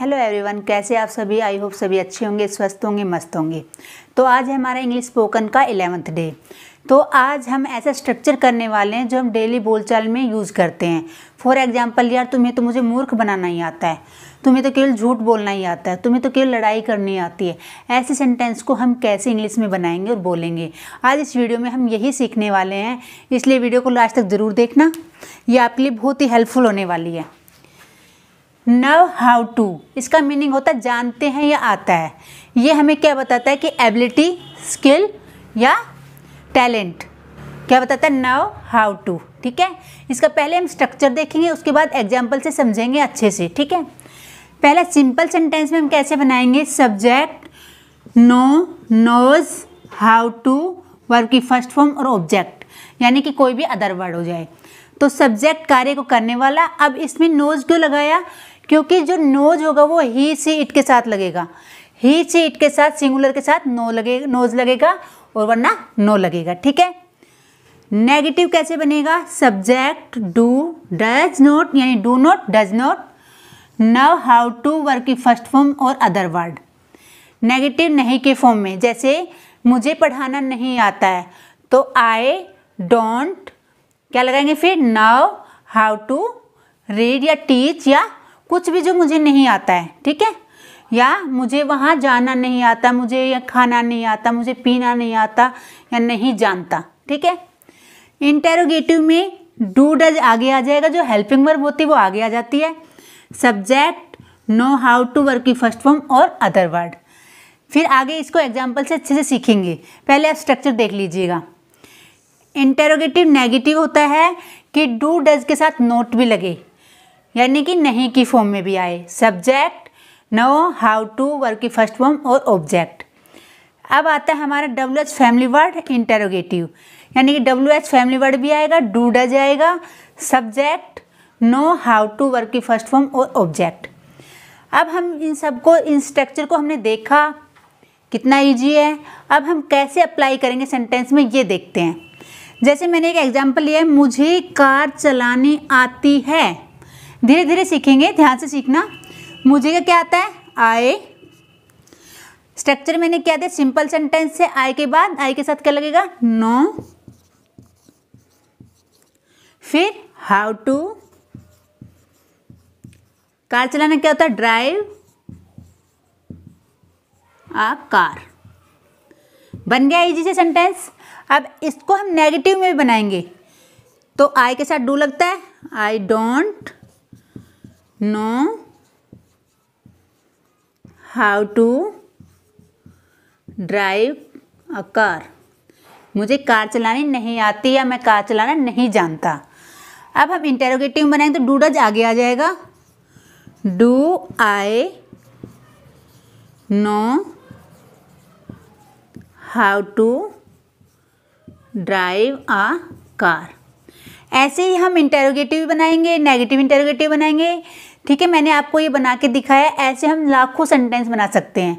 Hello everyone कैसे आप सभी आई होप सभी अच्छे होंगे स्वस्थ होंगे मस्त होंगे तो आज है हमारा इंग्लिश स्पोकन का एलेवंथ डे तो आज हम ऐसा स्ट्रक्चर करने वाले हैं जो हम डेली बोलचाल में यूज़ करते हैं फॉर एग्जाम्पल यार तुम्हें तो मुझे मूर्ख बनाना ही आता है तुम्हें तो केवल झूठ बोलना ही आता है तुम्हें तो केवल लड़ाई करनी आती है ऐसे सेंटेंस को हम कैसे इंग्लिश में बनाएंगे और बोलेंगे आज इस वीडियो में हम यही सीखने वाले हैं इसलिए वीडियो को लास्ट तक ज़रूर देखना ये आपके लिए बहुत ही हेल्पफुल होने वाली है नो हाउ टू इसका मीनिंग होता है जानते हैं या आता है ये हमें क्या बताता है कि एबिलिटी स्किल या टैलेंट क्या बताता है नव हाउ टू ठीक है इसका पहले हम स्ट्रक्चर देखेंगे उसके बाद एग्जाम्पल से समझेंगे अच्छे से ठीक है पहला सिंपल सेंटेंस में हम कैसे बनाएंगे subject know knows how to verb की फर्स्ट फॉर्म और ऑब्जेक्ट यानी कि कोई भी अदर वर्ड हो जाए तो सब्जेक्ट कार्य को करने वाला अब इसमें नोज क्यों लगाया क्योंकि जो नोज होगा वो ही सी इट के साथ लगेगा ही सी इट के साथ सिंगुलर के साथ नो लगे नोज लगेगा और वरना नो लगेगा ठीक है नेगेटिव कैसे बनेगा सब्जेक्ट डू डज नोट यानी do not does not now how to work की फर्स्ट फॉर्म और अदर वर्ड नेगेटिव नहीं के फॉर्म में जैसे मुझे पढ़ाना नहीं आता है तो आई डोंट क्या लगाएंगे फिर नव हाउ टू रीड या टीच या कुछ भी जो मुझे नहीं आता है ठीक है या मुझे वहाँ जाना नहीं आता मुझे या खाना नहीं आता मुझे पीना नहीं आता या नहीं जानता ठीक है इंटेरोगेटिव में डू डज आगे आ जाएगा जो हेल्पिंग वर्ब होती है वो आगे आ जाती है subject know how to work की फर्स्ट फॉर्म और अदर वर्ड फिर आगे इसको एग्जाम्पल से अच्छे से सीखेंगे पहले आप स्ट्रक्चर देख लीजिएगा इंटेरोगेटिव नेगेटिव होता है कि डू डज के साथ नोट भी लगे यानी कि नहीं की फॉर्म में भी आए subject know how to work की फर्स्ट फॉर्म और ऑब्जेक्ट अब आता है हमारा W H family word interrogative यानी कि डब्ल्यू एच फैमिली वर्ड भी आएगा डू डज आएगा subject know how to work की फर्स्ट फॉर्म और ऑब्जेक्ट अब हम इन सबको इन स्ट्रक्चर को हमने देखा कितना ईजी है अब हम कैसे अप्लाई करेंगे सेंटेंस में ये देखते हैं जैसे मैंने एक एग्जांपल लिया है मुझे कार चलानी आती है धीरे धीरे सीखेंगे ध्यान से सीखना मुझे का क्या आता है आई स्ट्रक्चर मैंने क्या दिया सिंपल सेंटेंस से आई के बाद आई के साथ क्या लगेगा नो no. फिर हाउ टू कार चलाना क्या होता है ड्राइव आ कार बन गया इजी से सेंटेंस अब इसको हम नेगेटिव में भी बनाएंगे तो आई के साथ डू लगता है I don't know how to drive a car मुझे कार चलानी नहीं आती या मैं कार चलाना नहीं जानता अब हम इंटेरोगेटिव बनाएंगे तो डू डज आगे आ जाएगा do I know how to drive a car ऐसे ही हम इंटेरोगेटिव बनाएंगे नेगेटिव इंटेरोगेटिव बनाएंगे ठीक है मैंने आपको ये बना के दिखाया ऐसे हम लाखों सेंटेंस बना सकते हैं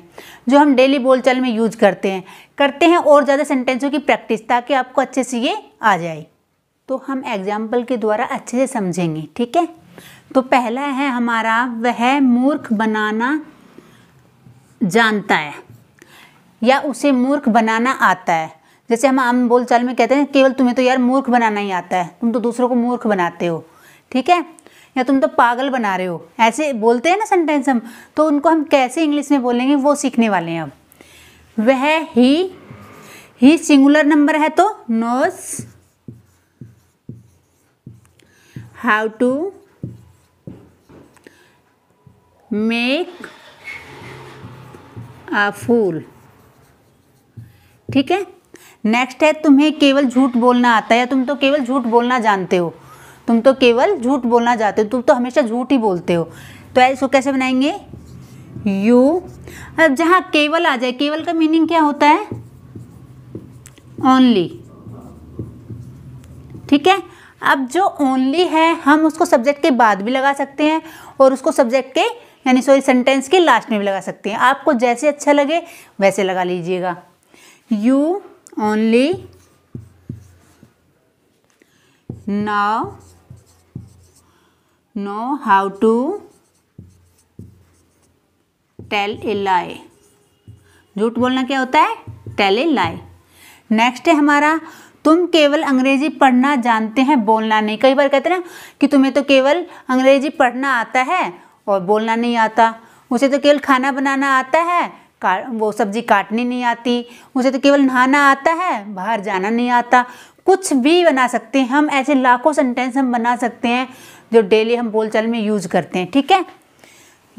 जो हम डेली बोलचाल में यूज करते हैं करते हैं और ज़्यादा सेंटेंसों की प्रैक्टिस ताकि आपको अच्छे से ये आ जाए तो हम एग्जाम्पल के द्वारा अच्छे से समझेंगे ठीक है तो पहला है हमारा वह मूर्ख बनाना जानता है या उसे मूर्ख बनाना आता है जैसे हम आम बोलचाल में कहते हैं केवल तुम्हें तो यार मूर्ख बनाना ही आता है तुम तो दूसरों को मूर्ख बनाते हो ठीक है या तुम तो पागल बना रहे हो ऐसे बोलते हैं ना सेंटेंस हम तो उनको हम कैसे इंग्लिश में बोलेंगे वो सीखने वाले हैं अब वह ही ही सिंगुलर नंबर है तो knows how to make a fool ठीक है नेक्स्ट है तुम्हें केवल झूठ बोलना आता है या तुम तो केवल झूठ बोलना जानते हो तुम तो केवल झूठ बोलना जानते हो तुम तो हमेशा झूठ ही बोलते हो तो इसको कैसे बनाएंगे यू अब जहाँ केवल आ जाए केवल का मीनिंग क्या होता है ओनली ठीक है अब जो ओनली है हम उसको सब्जेक्ट के बाद भी लगा सकते हैं और उसको सब्जेक्ट के यानी सॉरी सेंटेंस के लास्ट में भी लगा सकते हैं आपको जैसे अच्छा लगे वैसे लगा लीजिएगा you only now know how to tell a lie झूठ बोलना क्या होता है टेल ए लाए नेक्स्ट है हमारा तुम केवल अंग्रेजी पढ़ना जानते हैं बोलना नहीं कई बार कहते हैं ना कि तुम्हें तो केवल अंग्रेजी पढ़ना आता है और बोलना नहीं आता उसे तो केवल खाना बनाना आता है का वो सब्जी काटनी नहीं आती मुझे तो केवल नहाना आता है बाहर जाना नहीं आता कुछ भी बना सकते हैं हम ऐसे लाखों सेंटेंस हम बना सकते हैं जो डेली हम बोलचाल में यूज करते हैं ठीक है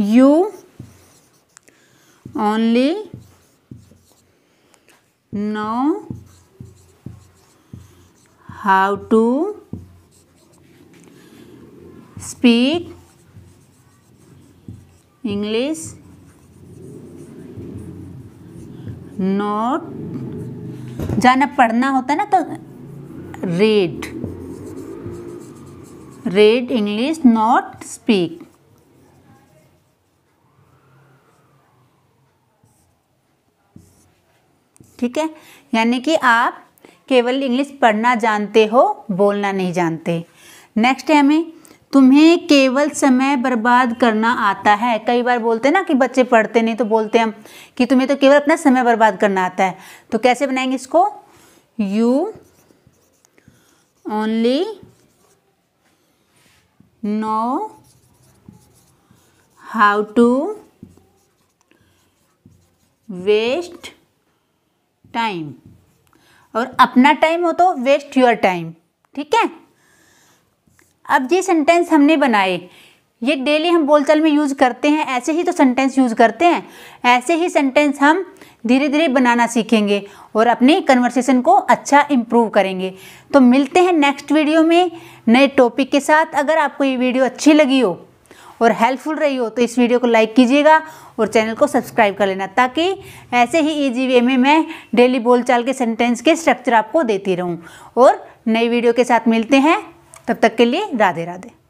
you only know how to speak English not जाना पढ़ना होता ना तो read read English not speak ठीक है यानी कि आप केवल इंग्लिश पढ़ना जानते हो बोलना नहीं जानते नेक्स्ट है हमें तुम्हें केवल समय बर्बाद करना आता है कई बार बोलते हैं ना कि बच्चे पढ़ते नहीं तो बोलते हम कि तुम्हें तो केवल अपना समय बर्बाद करना आता है तो कैसे बनाएंगे इसको you only know how to waste time और अपना टाइम हो तो वेस्ट योर टाइम ठीक है अब ये सेंटेंस हमने बनाए ये डेली हम बोलचाल में यूज़ करते हैं ऐसे ही तो सेंटेंस यूज़ करते हैं ऐसे ही सेंटेंस हम धीरे धीरे बनाना सीखेंगे और अपने कन्वर्सेशन को अच्छा इम्प्रूव करेंगे तो मिलते हैं नेक्स्ट वीडियो में नए टॉपिक के साथ अगर आपको ये वीडियो अच्छी लगी हो और हेल्पफुल रही हो तो इस वीडियो को लाइक कीजिएगा और चैनल को सब्सक्राइब कर लेना ताकि ऐसे ही ईजी वे में मैं डेली बोलचाल के सेंटेंस के स्ट्रक्चर आपको देती रहूं और नई वीडियो के साथ मिलते हैं तब तक के लिए राधे राधे